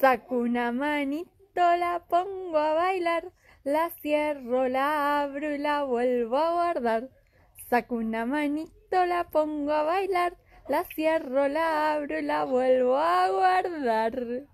Saco una manito, la pongo a bailar, la cierro, la abro y la vuelvo a guardar. Saco una manito, la pongo a bailar, la cierro, la abro y la vuelvo a guardar.